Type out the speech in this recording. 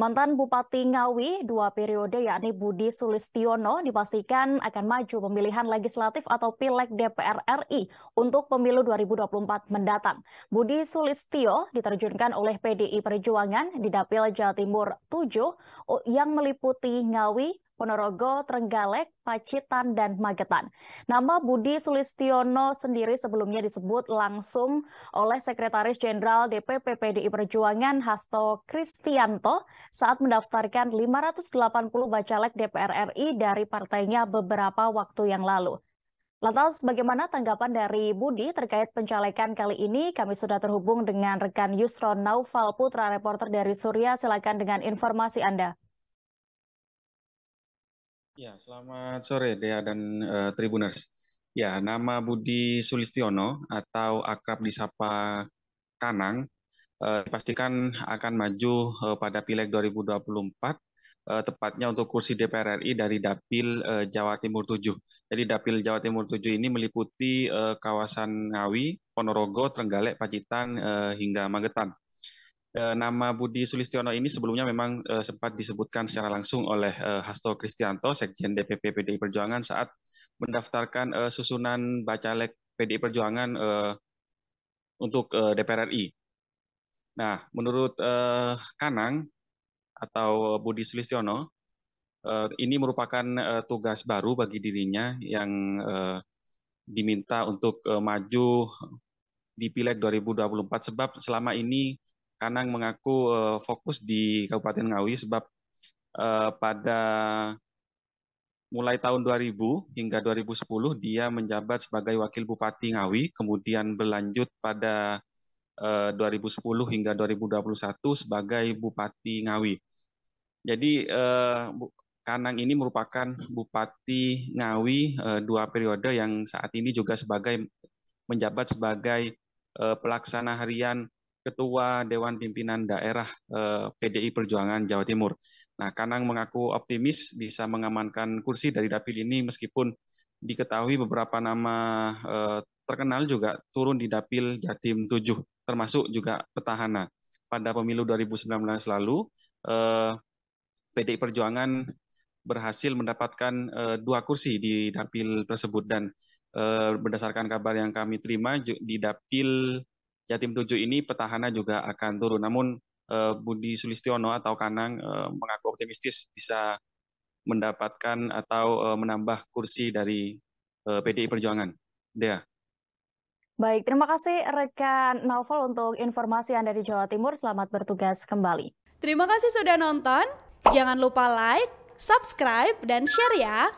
Mantan Bupati Ngawi dua periode yakni Budi Sulistiono dipastikan akan maju pemilihan legislatif atau pileg DPR RI untuk pemilu 2024 mendatang. Budi Sulistio diterjunkan oleh PDI Perjuangan di Dapil Jawa Timur 7 yang meliputi Ngawi, Ponorogo, Trenggalek, Pacitan, dan Magetan. Nama Budi Sulistiono sendiri sebelumnya disebut langsung oleh Sekretaris Jenderal DPP PDI Perjuangan Hasto Kristianto saat mendaftarkan 580 bacalek DPR RI dari partainya beberapa waktu yang lalu. Lantas bagaimana tanggapan dari Budi terkait pencalekan kali ini? Kami sudah terhubung dengan rekan Yusron Naufal Putra, reporter dari Surya. Silakan dengan informasi Anda. Ya, selamat sore Dea dan uh, Tribuners. Ya, nama Budi Sulistiono atau akrab disapa Kanang uh, dipastikan akan maju uh, pada Pileg 2024 uh, tepatnya untuk kursi DPR RI dari Dapil uh, Jawa Timur 7. Jadi Dapil Jawa Timur 7 ini meliputi uh, kawasan Ngawi, Ponorogo, Trenggalek, Pacitan uh, hingga Magetan. Eh, nama Budi Sulistiono ini sebelumnya memang eh, sempat disebutkan secara langsung oleh eh, Hasto Kristianto, Sekjen DPP PDI Perjuangan saat mendaftarkan susunan bacalek PDI Perjuangan untuk DPR RI. Nah, menurut Kanang atau Budi Sulistiono, ini merupakan tugas baru bagi dirinya yang diminta untuk maju di Pileg 2024 sebab selama ini Kanang mengaku uh, fokus di Kabupaten Ngawi sebab uh, pada mulai tahun 2000 hingga 2010 dia menjabat sebagai wakil bupati Ngawi, kemudian berlanjut pada eh, uh, 2010 hingga 2021 sebagai bupati Ngawi. Jadi uh, Kanang ini merupakan bupati Ngawi uh, dua periode yang saat ini juga sebagai menjabat sebagai uh, pelaksana harian Ketua Dewan Pimpinan Daerah eh, PDI Perjuangan Jawa Timur. Nah, Kanang mengaku optimis bisa mengamankan kursi dari dapil ini meskipun diketahui beberapa nama eh, terkenal juga turun di dapil Jatim 7, termasuk juga petahana. Pada pemilu 2019 lalu, eh, PDI Perjuangan berhasil mendapatkan eh, dua kursi di dapil tersebut dan eh, berdasarkan kabar yang kami terima di dapil Jatim ya, 7 ini petahana juga akan turun. Namun uh, Budi Sulistiono atau Kanang uh, mengaku optimistis bisa mendapatkan atau uh, menambah kursi dari uh, PDI Perjuangan. Dea. Baik, terima kasih rekan Novel untuk informasi Anda di Jawa Timur. Selamat bertugas kembali. Terima kasih sudah nonton. Jangan lupa like, subscribe, dan share ya.